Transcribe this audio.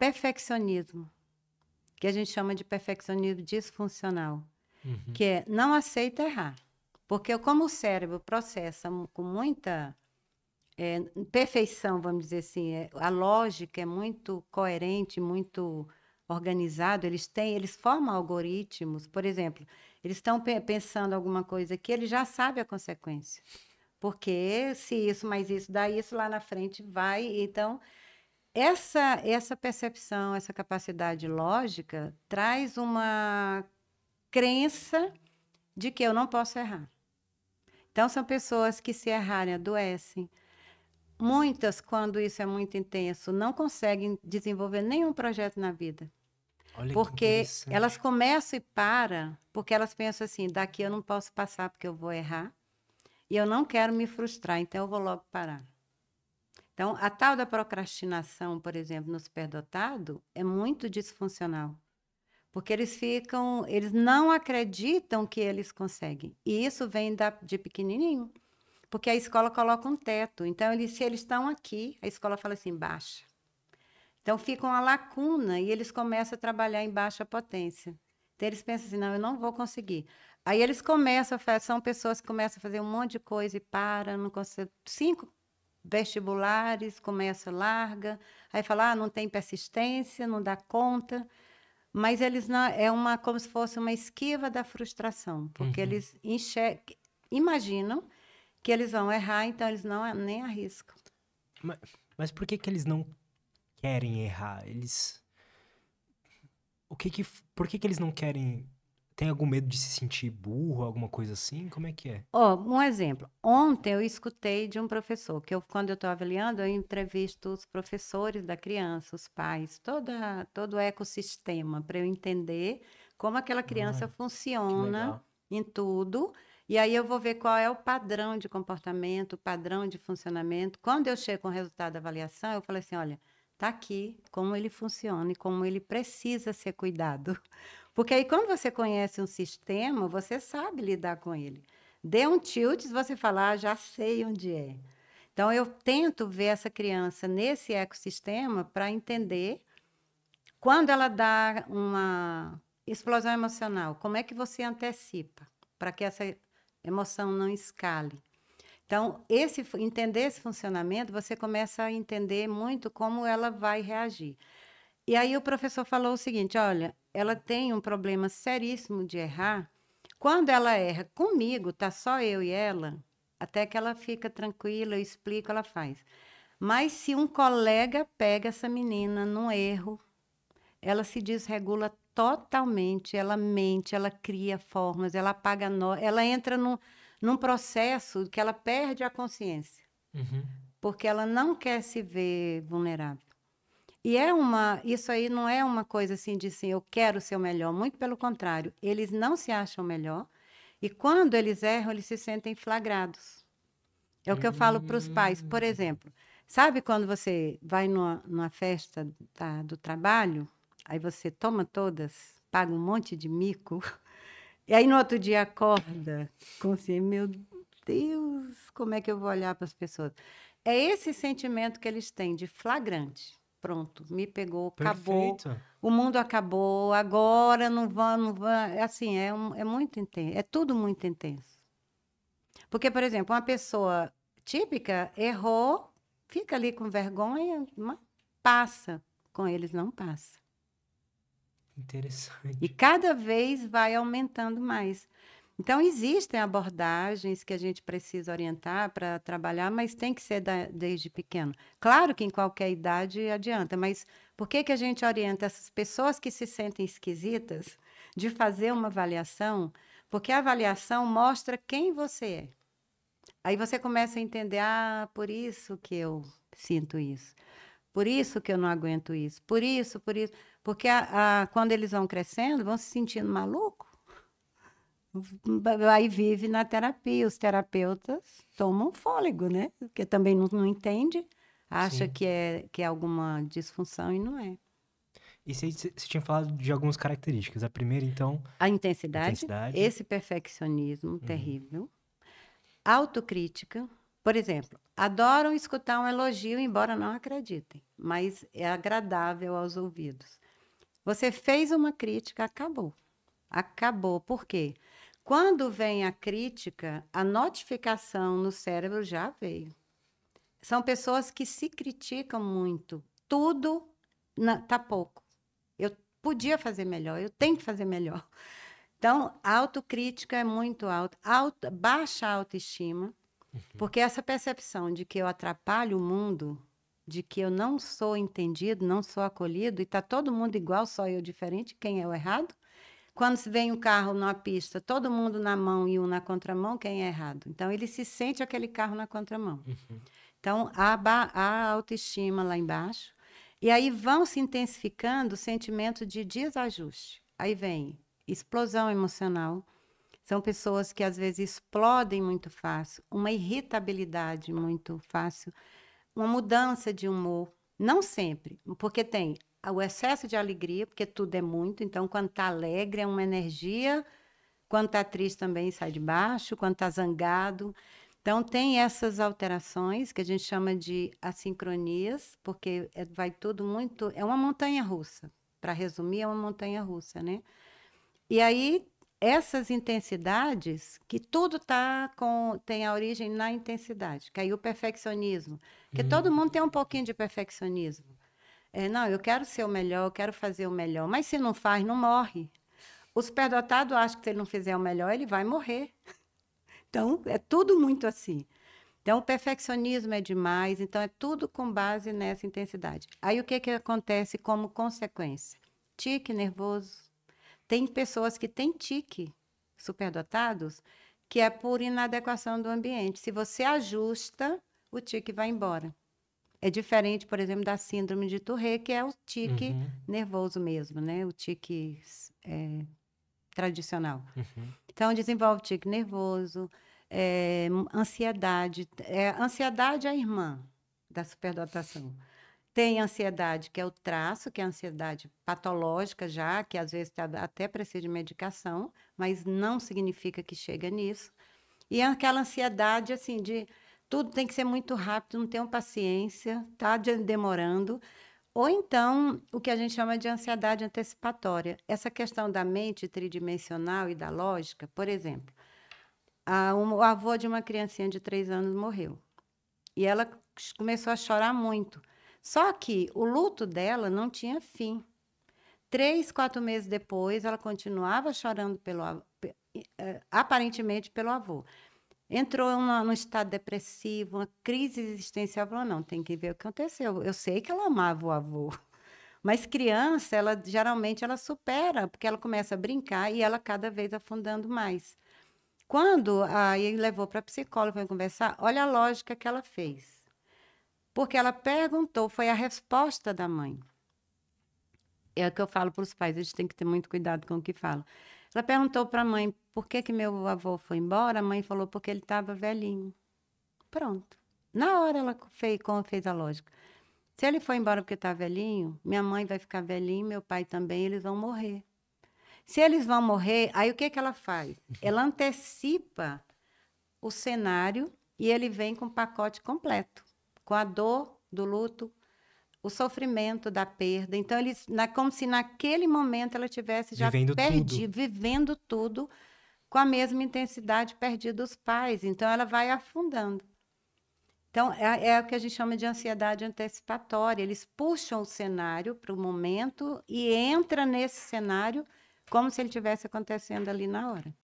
perfeccionismo, que a gente chama de perfeccionismo disfuncional, uhum. que é não aceita errar. Porque como o cérebro processa com muita é, perfeição, vamos dizer assim, é, a lógica é muito coerente, muito organizado, eles têm, eles formam algoritmos, por exemplo, eles estão pe pensando alguma coisa que ele já sabe a consequência. Porque se isso mais isso dá isso lá na frente vai, então essa, essa percepção, essa capacidade lógica traz uma crença de que eu não posso errar. Então, são pessoas que, se errarem, adoecem. Muitas, quando isso é muito intenso, não conseguem desenvolver nenhum projeto na vida. Olha porque elas começam e param, porque elas pensam assim: daqui eu não posso passar porque eu vou errar, e eu não quero me frustrar, então eu vou logo parar. Então, a tal da procrastinação, por exemplo, no superdotado, é muito disfuncional. Porque eles ficam, eles não acreditam que eles conseguem. E isso vem da, de pequenininho. Porque a escola coloca um teto. Então, eles, se eles estão aqui, a escola fala assim, baixa. Então, fica uma lacuna e eles começam a trabalhar em baixa potência. Então, eles pensam assim, não, eu não vou conseguir. Aí eles começam, são pessoas que começam a fazer um monte de coisa e param, não conseguem. Cinco vestibulares, começa larga, aí fala, ah, não tem persistência, não dá conta, mas eles não, é uma como se fosse uma esquiva da frustração, porque uhum. eles enxergam, imaginam que eles vão errar, então eles não nem arriscam. Mas, mas por que que eles não querem errar? Eles o que que por que que eles não querem tem algum medo de se sentir burro, alguma coisa assim? Como é que é? Ó, oh, um exemplo. Ontem eu escutei de um professor, que eu, quando eu estou avaliando, eu entrevisto os professores da criança, os pais, toda, todo o ecossistema, para eu entender como aquela criança ah, funciona em tudo. E aí eu vou ver qual é o padrão de comportamento, o padrão de funcionamento. Quando eu chego com o resultado da avaliação, eu falei assim, olha, está aqui como ele funciona e como ele precisa ser cuidado. Porque aí, quando você conhece um sistema, você sabe lidar com ele. Dê um tilt, você falar, ah, já sei onde é. Então, eu tento ver essa criança nesse ecossistema para entender quando ela dá uma explosão emocional, como é que você antecipa para que essa emoção não escale. Então, esse, entender esse funcionamento, você começa a entender muito como ela vai reagir. E aí o professor falou o seguinte: olha, ela tem um problema seríssimo de errar. Quando ela erra comigo, tá só eu e ela, até que ela fica tranquila, eu explico, ela faz. Mas se um colega pega essa menina num erro, ela se desregula totalmente, ela mente, ela cria formas, ela apaga nó, ela entra num, num processo que ela perde a consciência. Uhum. Porque ela não quer se ver vulnerável. E é uma, isso aí não é uma coisa assim de assim, eu quero ser o melhor, muito pelo contrário, eles não se acham melhor e quando eles erram, eles se sentem flagrados. É o que eu falo para os pais, por hum. exemplo, sabe quando você vai numa, numa festa do trabalho, aí você toma todas, paga um monte de mico, e aí no outro dia acorda com assim, meu Deus, como é que eu vou olhar para as pessoas? É esse sentimento que eles têm de flagrante. Pronto, me pegou, Perfeito. acabou. O mundo acabou, agora não vá, não vá. É assim, é, um, é muito intenso, é tudo muito intenso. Porque, por exemplo, uma pessoa típica errou, fica ali com vergonha, mas passa. Com eles não passa. Interessante. E cada vez vai aumentando mais. Então, existem abordagens que a gente precisa orientar para trabalhar, mas tem que ser da, desde pequeno. Claro que em qualquer idade adianta, mas por que, que a gente orienta essas pessoas que se sentem esquisitas de fazer uma avaliação? Porque a avaliação mostra quem você é. Aí você começa a entender, ah, por isso que eu sinto isso, por isso que eu não aguento isso, por isso, por isso. Porque a, a, quando eles vão crescendo, vão se sentindo maluco vai vive na terapia. Os terapeutas tomam fôlego, né? Porque também não, não entende, acha que é, que é alguma disfunção e não é. E você tinha falado de algumas características. A primeira, então. A intensidade. intensidade. Esse perfeccionismo uhum. terrível. Autocrítica. Por exemplo, adoram escutar um elogio, embora não acreditem, mas é agradável aos ouvidos. Você fez uma crítica, acabou. Acabou. Por quê? Quando vem a crítica, a notificação no cérebro já veio. São pessoas que se criticam muito. Tudo na, tá pouco. Eu podia fazer melhor, eu tenho que fazer melhor. Então, a autocrítica é muito alta. Auto, baixa autoestima, uhum. porque essa percepção de que eu atrapalho o mundo, de que eu não sou entendido, não sou acolhido, e tá todo mundo igual, só eu diferente, quem é o errado? Quando se vem um carro numa pista, todo mundo na mão e um na contramão, quem é errado? Então, ele se sente aquele carro na contramão. Uhum. Então, há, a autoestima lá embaixo. E aí vão se intensificando o sentimento de desajuste. Aí vem explosão emocional. São pessoas que às vezes explodem muito fácil, uma irritabilidade muito fácil, uma mudança de humor. Não sempre, porque tem o excesso de alegria, porque tudo é muito. Então, quando está alegre, é uma energia. Quando está triste, também sai de baixo. Quando está zangado. Então, tem essas alterações que a gente chama de assincronias, porque é, vai tudo muito. É uma montanha russa. Para resumir, é uma montanha russa, né? E aí, essas intensidades, que tudo tá com tem a origem na intensidade, que aí o perfeccionismo. Porque hum. todo mundo tem um pouquinho de perfeccionismo. É, não, eu quero ser o melhor, eu quero fazer o melhor. Mas se não faz, não morre. O superdotado acha que se ele não fizer o melhor, ele vai morrer. Então, é tudo muito assim. Então, o perfeccionismo é demais, então é tudo com base nessa intensidade. Aí, o que, que acontece como consequência? Tique nervoso. Tem pessoas que têm tique, superdotados, que é por inadequação do ambiente. Se você ajusta, o tique vai embora. É diferente, por exemplo, da síndrome de Tourette, que é o tique uhum. nervoso mesmo, né? O tique é, tradicional. Uhum. Então, desenvolve tique nervoso, é, ansiedade. É, ansiedade é a irmã da superdotação. Tem ansiedade, que é o traço, que é a ansiedade patológica já, que às vezes tá, até precisa de medicação, mas não significa que chega nisso. E é aquela ansiedade, assim, de tudo tem que ser muito rápido, não tenham paciência, tá demorando. Ou então, o que a gente chama de ansiedade antecipatória. Essa questão da mente tridimensional e da lógica, por exemplo, a, um, o avô de uma criancinha de três anos morreu. E ela começou a chorar muito. Só que o luto dela não tinha fim. Três, quatro meses depois, ela continuava chorando pelo, eh, aparentemente pelo avô entrou numa, num estado depressivo, uma crise existencial, falou, não, tem que ver o que aconteceu. Eu sei que ela amava o avô, mas criança, ela geralmente ela supera, porque ela começa a brincar e ela cada vez afundando mais. Quando aí levou para a psicóloga para conversar, olha a lógica que ela fez. Porque ela perguntou, foi a resposta da mãe. É o que eu falo para os pais, eles têm que ter muito cuidado com o que falam. Ela perguntou para a mãe: por que, que meu avô foi embora? A mãe falou porque ele estava velhinho. Pronto. Na hora ela fez, fez a lógica. Se ele for embora porque está velhinho, minha mãe vai ficar velhinha, meu pai também, eles vão morrer. Se eles vão morrer, aí o que, que ela faz? Uhum. Ela antecipa o cenário e ele vem com o pacote completo, com a dor do luto, o sofrimento da perda. Então, eles, na, como se naquele momento ela tivesse já vivendo perdido, tudo. vivendo tudo com a mesma intensidade perdida os pais. Então, ela vai afundando. Então, é, é o que a gente chama de ansiedade antecipatória. Eles puxam o cenário para o momento e entra nesse cenário como se ele estivesse acontecendo ali na hora.